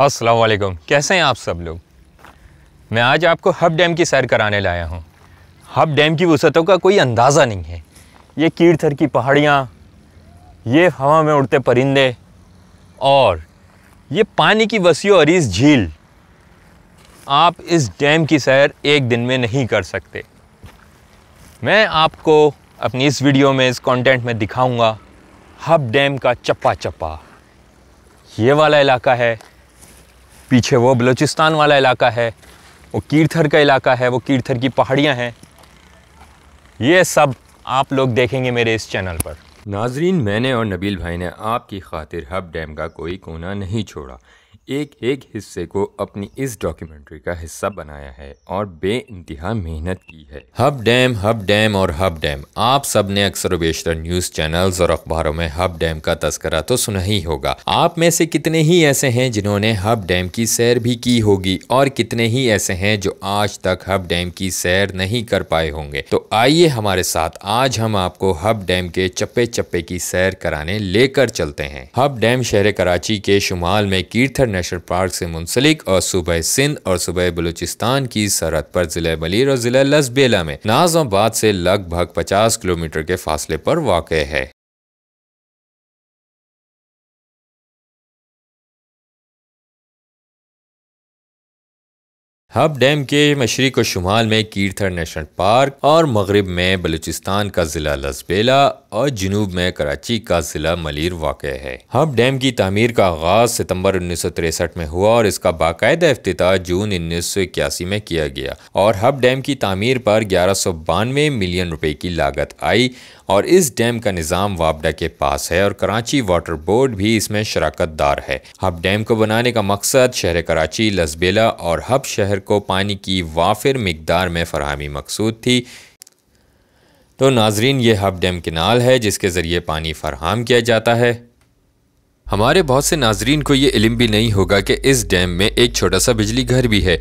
अस्सलाम वालेकुम कैसे हैं आप सब लोग मैं आज आपको हब डैम की सैर कराने लाया हूँ हब डैम की वसतों का कोई अंदाज़ा नहीं है ये कीड़थर की पहाड़ियाँ ये हवा में उड़ते परिंदे और ये पानी की वसी इस झील आप इस डैम की सैर एक दिन में नहीं कर सकते मैं आपको अपनी इस वीडियो में इस कंटेंट में दिखाऊंगा हब डैम का चप्पा चप्पा ये वाला इलाका है पीछे वो बलूचिस्तान वाला इलाका है वो कीर्थर का इलाका है वो कीर्थर की पहाड़ियाँ हैं ये सब आप लोग देखेंगे मेरे इस चैनल पर नाजरीन मैंने और नबील भाई ने आपकी खातिर हब डैम का कोई कोना नहीं छोड़ा एक एक हिस्से को अपनी इस डॉक्यूमेंट्री का हिस्सा बनाया है और बे इंतहा मेहनत की है हब डैम हब डैम और हब डैम आप सब ने अक्सर बेशतर न्यूज़ चैनल्स और अखबारों में हब डैम का तस्करा तो सुना ही होगा आप में से कितने ही ऐसे हैं जिन्होंने हब डैम की सैर भी की होगी और कितने ही ऐसे हैं जो आज तक हब डैम की सैर नहीं कर पाए होंगे तो आइए हमारे साथ आज हम आपको हब डैम के चप्पे चप्पे की सैर कराने लेकर चलते हैं हब डैम शहर कराची के शुमाल में कीर्थन नेशनल पार्क से मुंसलिक और सूबह सिंध और सूबह बलूचिस्तान की सरहद पर जिला मलिर और ज़िला लसबेला में नाजाबाद से लगभग पचास किलोमीटर के फासले पर वाक़ है हब डैम के मशरक और शुमाल में कीर्थर नेशनल पार्क और मगरब में बलूचिस्तान का ज़िला लसबेला और जनूब में कराची का ज़िला मलिर वाक़ है हब डैम की तमीर का आगाज़ सितम्बर उन्नीस सौ तिरसठ में हुआ और इसका बाकायदा अफ्ताह जून उन्नीस सौ इक्यासी में किया गया और हब डैम की तमीर पर ग्यारह सौ बानवे मिलियन रुपये की लागत आई और इस डैम का निज़ाम वापडा के पास है और कराची वाटर बोर्ड भी इसमें शराकत दार है हब डैम को बनाने का मकसद शहर कराची लसबेला और हब शहर को पानी की वाफिर मकदार में फरहमी मकसूद थी तो नाजरीन ये हब डैम किनाल है जिसके ज़रिए पानी फरहम किया जाता है हमारे बहुत से नाजरीन को ये इलम भी नहीं होगा कि इस डैम में एक छोटा सा बिजली घर भी है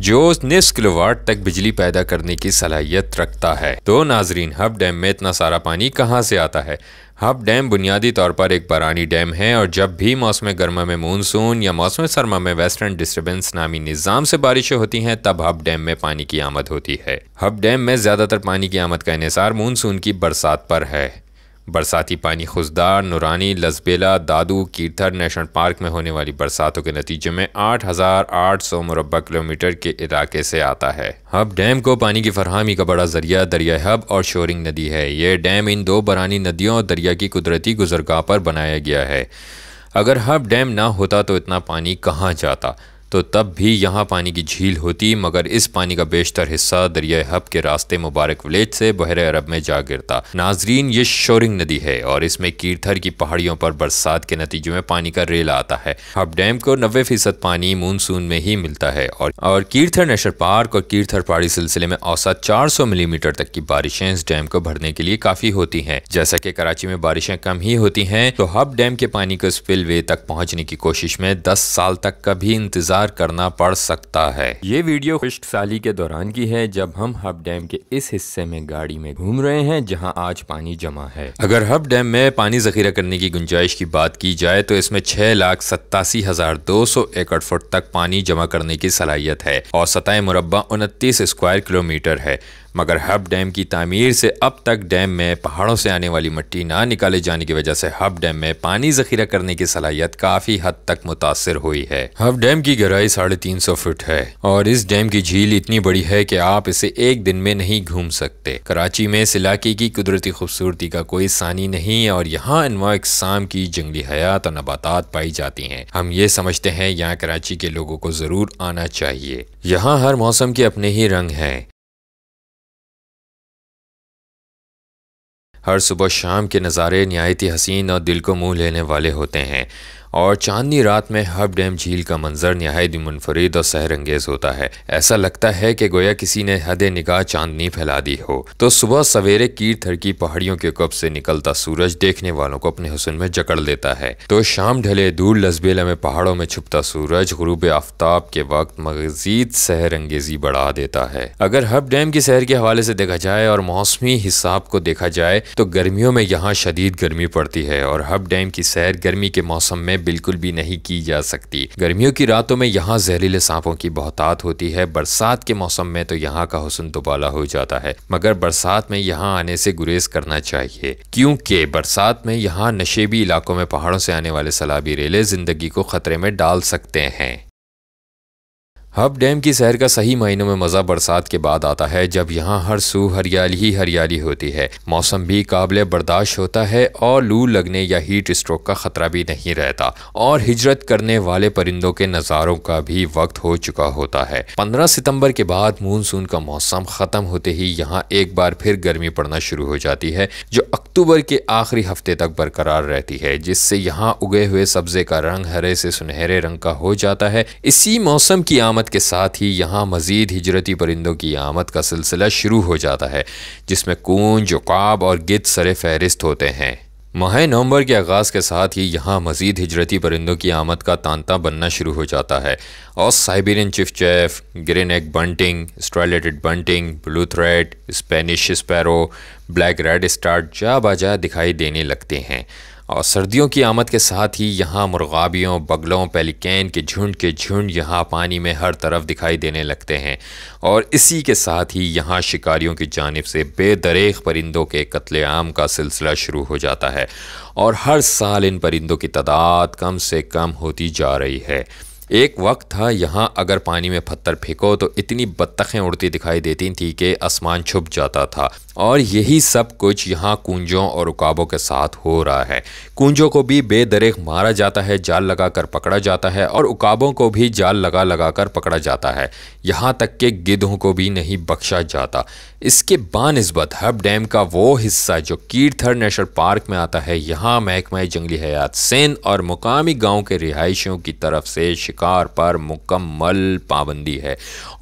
जो निस किलोवाट तक बिजली पैदा करने की सलाहियत रखता है तो नाजरीन हब डैम में इतना सारा पानी कहाँ से आता है हब डैम बुनियादी तौर पर एक बरानी डैम है और जब भी मौसम गर्मा में मानसून या मौसम सरमा में वेस्टर्न डिस्टर्बेंस नामी निज़ाम से बारिशें होती हैं तब हब डैम में पानी की आमद होती है हब डैम में ज़्यादातर पानी की आमद का इसार मानसून की बरसात पर है बरसाती पानी खुशदार नुरानी लजबेला दादू कीर्थर नेशनल पार्क में होने वाली बरसातों के नतीजे में 8,800 मुरबा किलोमीटर के इलाके से आता है हब डैम को पानी की फरहमी का बड़ा जरिया दरिया हब और शोरिंग नदी है यह डैम इन दो बरानी नदियों और दरिया की कुदरती गुजरगाह पर बनाया गया है अगर हब डैम ना होता तो इतना पानी कहाँ जाता तो तब भी यहाँ पानी की झील होती मगर इस पानी का बेशतर हिस्सा दरिया हब के रास्ते मुबारक विलेज से बहर अरब में जा गिरता नाजरीन ये शोरिंग नदी है और इसमें कीर्थर की पहाड़ियों पर बरसात के नतीजे में पानी का रेल आता है हब डैम को नब्बे फीसद पानी मानसून में ही मिलता है और, और कीर्थर नेशनल पार्क और कीर्थर पहाड़ी सिलसिले में औसत सौ मिलीमीटर तक की बारिशें इस डैम को भरने के लिए काफी होती है जैसा की कराची में बारिशें कम ही होती है तो हब डैम के पानी को स्पिल तक पहुँचने की कोशिश में दस साल तक का भी इंतजार इंतजार करना पड़ सकता है ये वीडियो खुश्क साली के दौरान की है जब हम हब डैम के इस हिस्से में गाड़ी में घूम रहे हैं जहाँ आज पानी जमा है अगर हब डैम में पानी जखीरा करने की गुंजाइश की बात की जाए तो इसमें छह लाख सत्तासी हजार दो सौ एकड़ फुट तक पानी जमा करने की सलाहियत है और सतह मुरबा उनतीस स्क्वायर किलोमीटर है मगर हब डैम की तमीर से अब तक डैम में पहाड़ों से आने वाली मट्टी ना निकाले जाने की वजह से हब डैम में पानी जखीरा करने की सलाहियत काफ़ी हद तक मुतासर हुई है हब डैम की गहराई साढ़े तीन सौ फुट है और इस डैम की झील इतनी बड़ी है कि आप इसे एक दिन में नहीं घूम सकते कराची में इस इलाके की कुदरती खूबसूरती का कोई सानी नहीं और यहाँ अनवा इकसाम की जंगली हयात और नबाता पाई जाती है हम ये समझते हैं यहाँ कराची के लोगों को ज़रूर आना चाहिए यहाँ हर मौसम के अपने ही रंग हैं हर सुबह शाम के नज़ारे नहायती हसीन और दिल को मुँह लेने वाले होते हैं और चांदनी रात में हब डैम झील का मंजर नहायत मुनफरद और सहरंगेज होता है ऐसा लगता है कि गोया किसी ने हद निगाह चांदनी फैला दी हो तो सुबह सवेरे कीर थरकी पहाड़ियों के कब से निकलता सूरज देखने वालों को अपने हुसन में जकड़ लेता है तो शाम ढले दूर लसबेला में पहाड़ों में छुपता सूरज गुरूब आफ्ताब के वक्त मजीद सहरंगेजी बढ़ा देता है अगर हब डैम की सहर के हवाले से देखा जाए और मौसमी हिसाब को देखा जाए तो गर्मियों में यहाँ शदीद गर्मी पड़ती है और हब डैम की सैर गर्मी के मौसम में बिल्कुल भी नहीं की जा सकती गर्मियों की रातों में यहाँ जहरीले सांपों की बहुतात होती है बरसात के मौसम में तो यहाँ का हुसन दुबाला तो हो जाता है मगर बरसात में यहाँ आने से गुरेज करना चाहिए क्योंकि बरसात में यहाँ नशेबी इलाकों में पहाड़ों से आने वाले सलाबी रेले जिंदगी को खतरे में डाल सकते हैं हब डैम की शहर का सही महीनों में मज़ा बरसात के बाद आता है जब यहाँ हर सू हरियाली ही हरियाली होती है मौसम भी काबिल बर्दाश्त होता है और लू लगने या हीट स्ट्रोक का ख़तरा भी नहीं रहता और हिजरत करने वाले परिंदों के नज़ारों का भी वक्त हो चुका होता है पंद्रह सितंबर के बाद मानसून का मौसम ख़त्म होते ही यहाँ एक बार फिर गर्मी पड़ना शुरू हो जाती है जो अक्टूबर के आखिरी हफ्ते तक बरकरार रहती है जिससे यहाँ उगे हुए सब्जे का रंग हरे से सुनहरे रंग का हो जाता है इसी मौसम की आमद आमद के साथ ही यहाँ मज़ीद हिजरती परिंदों की आमद का सिलसिला शुरू हो जाता है जिसमें कून जुकाब और गिद्ध सर फहरिस्त होते हैं माह नवंबर के आगाज़ के साथ ही यहाँ मजीद हिजरती परिंदों की आमद का तांता बनना शुरू हो जाता है और Siberian chiffchaff green egg bunting striolated bunting bluethroat Spanish sparrow black redstart जा बाजा दिखाई देने लगते हैं और सर्दियों की आमद के साथ ही यहाँ मुर्गाबियों बगलों पेलिकैन के झुंड के झुंड यहाँ पानी में हर तरफ दिखाई देने लगते हैं और इसी के साथ ही यहाँ शिकारियों की जानब से बेदरेख परिंदों के कत्लेआम का सिलसिला शुरू हो जाता है और हर साल इन परिंदों की तादाद कम से कम होती जा रही है एक वक्त था यहाँ अगर पानी में पत्थर फेंको तो इतनी बत्तखें उड़ती दिखाई देती थी कि आसमान छुप जाता था और यही सब कुछ यहाँ कुंजों और उकाबों के साथ हो रहा है कुंजों को भी बेदरेख मारा जाता है जाल लगा कर पकड़ा जाता है और उकाबों को भी जाल लगा लगा कर पकड़ा जाता है यहाँ तक के गिद्धों को भी नहीं बख्शा जाता इसके बानस्बत हब डैम का वो हिस्सा जो कीर्थर नेशनल पार्क में आता है यहाँ महकमा जंगली हयात सिंध और मुकामी गाँव के रिहायशियों की तरफ से शिकार पर मुकम्मल पाबंदी है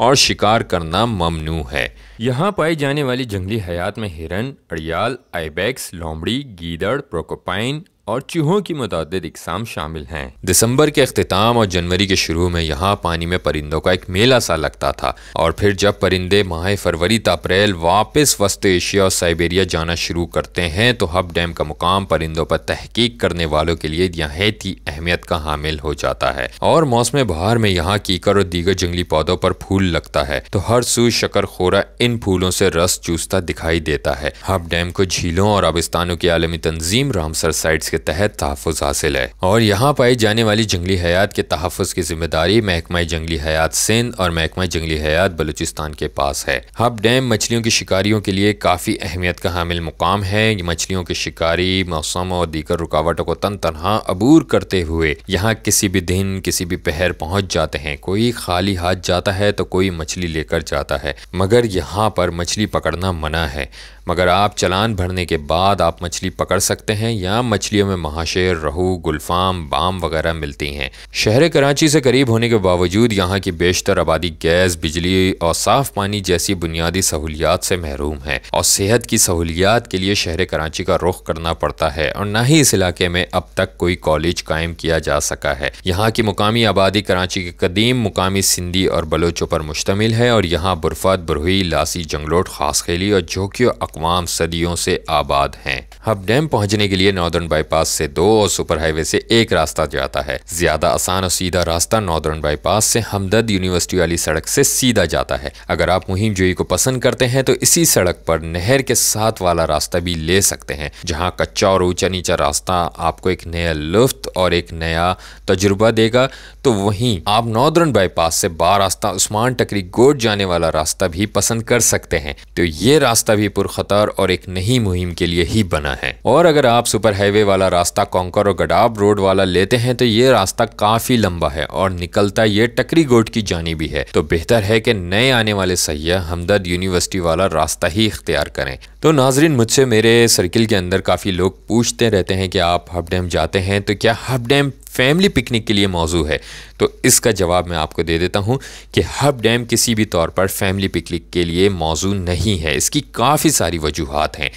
और शिकार करना ममनू है यहाँ पाई जाने वाली जंगली हयात में हिरन अड़ियाल आईबैक्स लोमड़ी गीदड़ प्रोकोपाइन और चूहों की मुतद इकसाम शामिल हैं दिसंबर के अख्ताम और जनवरी के शुरू में यहाँ पानी में परिंदों का एक मेला सा लगता था और फिर जब परिंदे माह फरवरी अप्रैल वापस वस्त एशिया और साइबेरिया जाना शुरू करते हैं तो हब डैम का मुकाम परिंदों पर तहकीक करने वालों के लिए नहायती अहमियत का हामिल हो जाता है और मौसम बहार में यहाँ कीकर और दीगर जंगली पौधों पर फूल लगता है तो हर सू शकर खोरा इन फूलों से रस चूसता दिखाई देता है हब डैम को झीलों और आबिस्तानों की आलमी तंजीम रामसर साइट्स के तहत तहफ़ हासिल है और यहाँ पाई जाने वाली जंगली हयात के तहफ़ की जिम्मेदारी महकमा जंगली हयात सिंध और महकमा जंगली हयात बलूचिस्तान के पास है हब डैम मछलियों के शिकारियों के लिए काफ़ी अहमियत का हामिल मुकाम है मछलियों के शिकारी मौसम और दीगर रुकावटों को तन तनहा अबूर करते हुए यहाँ किसी भी दिन किसी भी पहर पहुँच जाते हैं कोई खाली हाथ जाता है तो कोई मछली लेकर जाता है मगर यहाँ पर मछली पकड़ना मना है मगर आप चलान भरने के बाद आप मछली पकड़ सकते हैं यहाँ मछलियों में महाशेर रहू गुलफाम बाम वगैरह मिलती हैं शहर कराची से करीब होने के बावजूद यहाँ की बेशतर आबादी गैस बिजली और साफ पानी जैसी बुनियादी सहूलियात से महरूम है और सेहत की सहूलियात के लिए शहर कराची का रुख करना पड़ता है और न ही इस इलाके में अब तक कोई कॉलेज कायम किया जा सका है यहाँ की मुकामी आबादी कराची के कदीम मुकामी सिंधी और बलोचों पर मुश्तमिल है और यहाँ बुरफात बुरही लासी जंगलोट खास खेली और झोंकियों अकवाम सदियों से आबाद हैं हब डैम पहुंचने के लिए नॉर्दर्न बाईपास से दो और सुपर हाईवे से एक रास्ता जाता है ज्यादा आसान और सीधा रास्ता नॉर्दर्न बाईपास से हमदर्द यूनिवर्सिटी वाली सड़क से सीधा जाता है अगर आप मुहिम जोई को पसंद करते हैं तो इसी सड़क पर नहर के साथ वाला रास्ता भी ले सकते हैं जहाँ कच्चा और ऊंचा नीचा रास्ता आपको एक नया लुफ्त और एक नया तजुर्बा देगा तो वहीं आप नॉर्दर्न बाईपास से बार रास्ता उस्मान टकरी गोड जाने वाला रास्ता भी पसंद कर सकते हैं तो ये रास्ता भी पुरखत लगातार और एक नई मुहिम के लिए ही बना है और अगर आप सुपर हाईवे वाला रास्ता कॉन्कर और गडाब रोड वाला लेते हैं तो ये रास्ता काफी लंबा है और निकलता ये टकरी गोट की जानी भी है तो बेहतर है कि नए आने वाले सयाह हमदर्द यूनिवर्सिटी वाला रास्ता ही इख्तियार करें तो नाजरीन मुझसे मेरे सर्किल के अंदर काफी लोग पूछते रहते हैं कि आप हब डैम जाते हैं तो क्या हब डैम फैमिली पिकनिक के लिए मौजू है तो इसका जवाब मैं आपको दे देता हूँ कि हब डैम किसी भी तौर पर फैमिली पिकनिक के लिए मौजू नहीं है इसकी काफ़ी सारी वजूहत हैं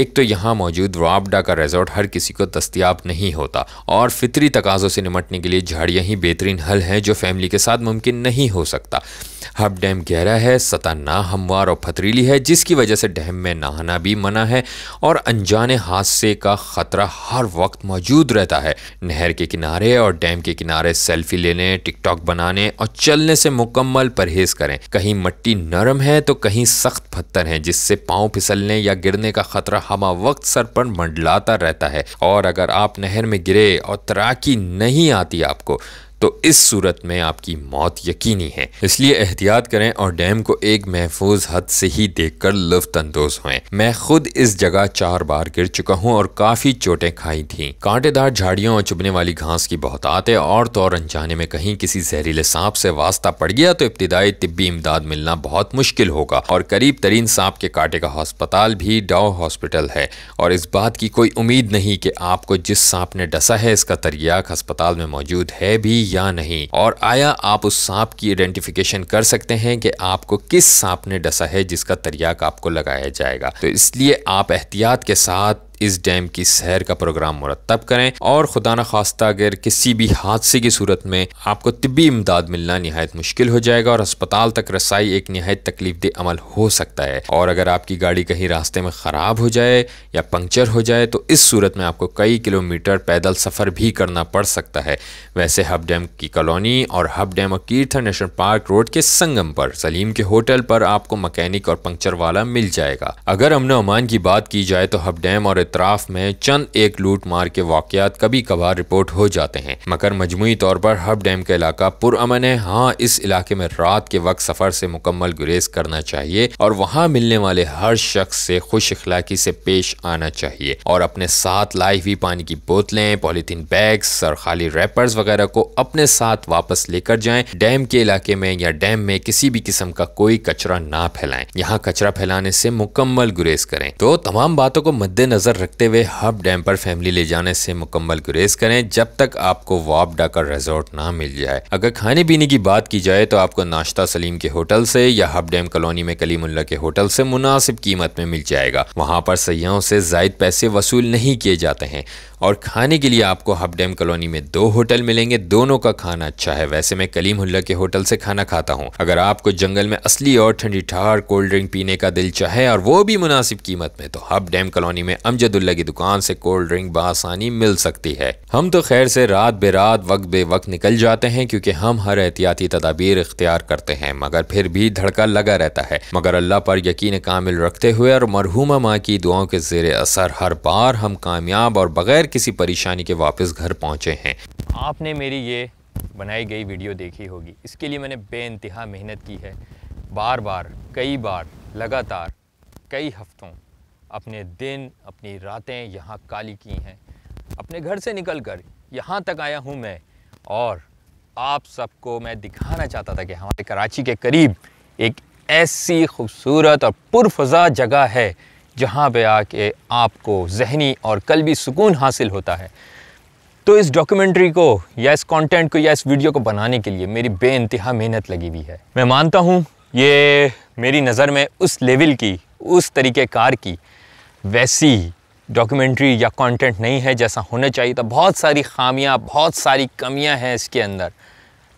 एक तो यहाँ मौजूद रॉबडा का रिजॉर्ट हर किसी को दस्तियाब नहीं होता और फितरी तकाज़ों से निमटने के लिए झाड़ियाँ ही बेहतरीन हल हैं जो फैमिली के साथ मुमकिन नहीं हो सकता हब डैम गहरा है सतह नाहमवार और फतरीली है जिसकी वजह से डैम में नहाना भी मना है और अनजाने हादसे का ख़तरा हर वक्त मौजूद रहता है नहर के किनारे और डैम के किनारे सेल्फी लेने टिकटॉक बनाने और चलने से मुकम्मल परहेज करें कहीं मट्टी नरम है तो कहीं सख्त पत्थर है जिससे पाँव फिसलने या गिरने का खतरा हमा वक्त सर पर मंडलाता रहता है और अगर आप नहर में गिरे और तैराकी नहीं आती आपको तो इस सूरत में आपकी मौत यकीनी है इसलिए एहतियात करें और डैम को एक महफूज हद से ही देख कर लुफ्त अंदोज हुए मैं खुद इस जगह चार बार गिर चुका हूँ और काफी चोटें खाई थी कांटेदार झाड़ियों और चुभने वाली घास की बहुत आते और तो और अनजाने में कहीं किसी जहरीले सांप से वास्ता पड़ गया तो इब्तदाई तिब्बी इमदाद मिलना बहुत मुश्किल होगा और करीब तरीन सांप के काटे का हस्पताल भी डाओ हॉस्पिटल है और इस बात की कोई उम्मीद नहीं कि आपको जिस सांप ने डसा है इसका तरियाक हस्पताल में मौजूद है भी या नहीं और आया आप उस सांप की आइडेंटिफिकेशन कर सकते हैं कि आपको किस सांप ने डसा है जिसका तरियाक आपको लगाया जाएगा तो इसलिए आप एहतियात के साथ इस डैम की सैर का प्रोग्राम मुरतब करें और खुदा न खास्ता अगर किसी भी हादसे की सूरत में आपको तबी इमदाद मिलना नहायत मुश्किल हो जाएगा और अस्पताल तक रसाई एक नहायत तकलीफ दे अमल हो सकता है और अगर आपकी गाड़ी कहीं रास्ते में ख़राब हो जाए या पंक्चर हो जाए तो इस सूरत में आपको कई किलोमीटर पैदल सफ़र भी करना पड़ सकता है वैसे हब डैम की कॉलोनी और हब डैम और कीर्थन नेशनल पार्क रोड के संगम पर सलीम के होटल पर आपको मकैनिक और पंक्चर वाला मिल जाएगा अगर अमन अमान की बात की जाए तो हब डैम और अतराफ में चंद एक लूट मार के वाकत कभी कभार रिपोर्ट हो जाते हैं मगर मजमुई तौर पर हब डैम का इलाका पुरमन है हाँ इस इलाके में रात के वक्त सफर से मुकम्मल गुरेज करना चाहिए और वहाँ मिलने वाले हर शख्स से खुश अखलाकी से पेश आना चाहिए और अपने साथ लाई हुई पानी की बोतलें पॉलीथीन बैग्स और खाली रैपर्स वगैरह को अपने साथ वापस लेकर जाएं डैम के इलाके में या डैम में किसी भी किस्म का कोई कचरा ना फैलाएं यहाँ कचरा फैलाने से मुकम्मल गुरेज करें तो तमाम बातों को मद्देनजर रखते हुए हब डैम पर फैमिली ले जाने से मुकम्मल गुरेज करें जब तक आपको वापडा का रिजॉर्ट ना मिल जाए अगर खाने पीने की बात की जाए तो आपको नाश्ता सलीम के होटल से या हब डैम कॉलोनी में कलीमुल्ला के होटल से मुनासिब कीमत में मिल जाएगा वहाँ पर सयाहों से जायद पैसे वसूल नहीं किए जाते हैं और खाने के लिए आपको हब डैम कॉलोनी में दो होटल मिलेंगे दोनों का खाना अच्छा है वैसे मैं कलीमुल्ला के होटल से खाना खाता हूँ अगर आपको जंगल में असली और ठंडी ठार कोल्ड ड्रिंक पीने का दिल चाहे और वो भी मुनासिब कीमत में तो हब डैम कॉलोनी में अमजद दुल्ला की दुकान से कोल्ड ड्रिंक बसानी मिल सकती है हम तो खैर से रात बेरात वक्त बे वक्त निकल जाते हैं क्योंकि हम हर एहतियाती तदाबीर इख्तियार करते हैं मगर फिर भी धड़का लगा रहता है मगर अल्लाह पर यकीन कामिल रखते हुए और मरहूमा माँ की दुआओं के जेर असर हर बार हम कामयाब और बगैर किसी परेशानी के वापस घर पहुँचे हैं आपने मेरी ये बनाई गई वीडियो देखी होगी इसके लिए मैंने बेानतहा मेहनत की है बार बार कई बार लगातार कई हफ्तों अपने दिन अपनी रातें यहाँ काली की हैं अपने घर से निकल कर यहाँ तक आया हूँ मैं और आप सबको मैं दिखाना चाहता था कि हमारे कराची के करीब एक ऐसी खूबसूरत और पुरफजा जगह है जहाँ पे आके आपको जहनी और कलबी सुकून हासिल होता है तो इस डॉक्यूमेंट्री को या इस कंटेंट को या इस वीडियो को बनाने के लिए मेरी बे मेहनत लगी हुई है मैं मानता हूँ ये मेरी नज़र में उस लेवल की उस तरीक़ेकार की वैसी डॉक्यूमेंट्री या कंटेंट नहीं है जैसा होना चाहिए तो बहुत सारी खामियां बहुत सारी कमियां हैं इसके अंदर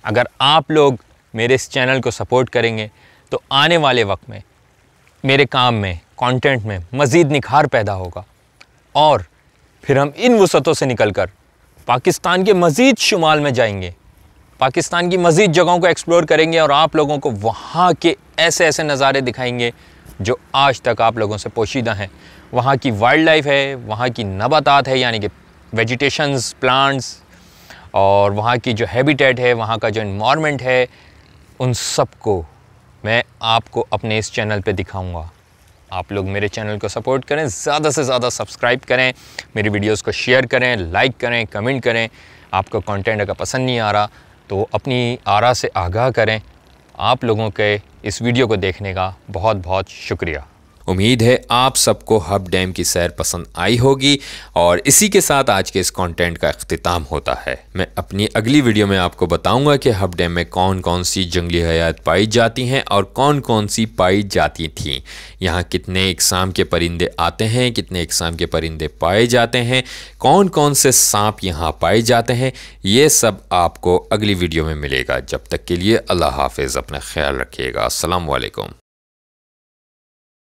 अगर आप लोग मेरे इस चैनल को सपोर्ट करेंगे तो आने वाले वक्त में मेरे काम में कंटेंट में मज़ीद निखार पैदा होगा और फिर हम इन वसतों से निकल कर पाकिस्तान के मज़ीद शुमाल में जाएंगे पाकिस्तान की मज़ीद जगहों को एक्सप्लोर करेंगे और आप लोगों को वहाँ के ऐसे ऐसे नज़ारे दिखाएंगे जो आज तक आप लोगों से पोशीदा हैं वहाँ की वाइल्ड लाइफ है वहाँ की नबातात है यानी कि वेजिटेशंस प्लांट्स और वहाँ की जो हैबिटेट है वहाँ का जो इन्वामेंट है उन सब को मैं आपको अपने इस चैनल पे दिखाऊंगा आप लोग मेरे चैनल को सपोर्ट करें ज़्यादा से ज़्यादा सब्सक्राइब करें मेरी वीडियोस को शेयर करें लाइक करें कमेंट करें आपका कंटेंट अगर पसंद नहीं आ रहा तो अपनी आरा से आगाह करें आप लोगों के इस वीडियो को देखने का बहुत बहुत शुक्रिया उम्मीद है आप सबको हब डैम की सैर पसंद आई होगी और इसी के साथ आज के इस कंटेंट का अख्ताम होता है मैं अपनी अगली वीडियो में आपको बताऊंगा कि हब डैम में कौन कौन सी जंगली हयात पाई जाती हैं और कौन कौन सी पाई जाती थीं यहाँ कितने इकसाम के परिंदे आते हैं कितने इकसाम के परिंदे पाए जाते हैं कौन कौन से सांप यहाँ पाए जाते हैं ये सब आपको अगली वीडियो में मिलेगा जब तक के लिए अल्लाह हाफिज़ अपना ख्याल रखिएगा असलकम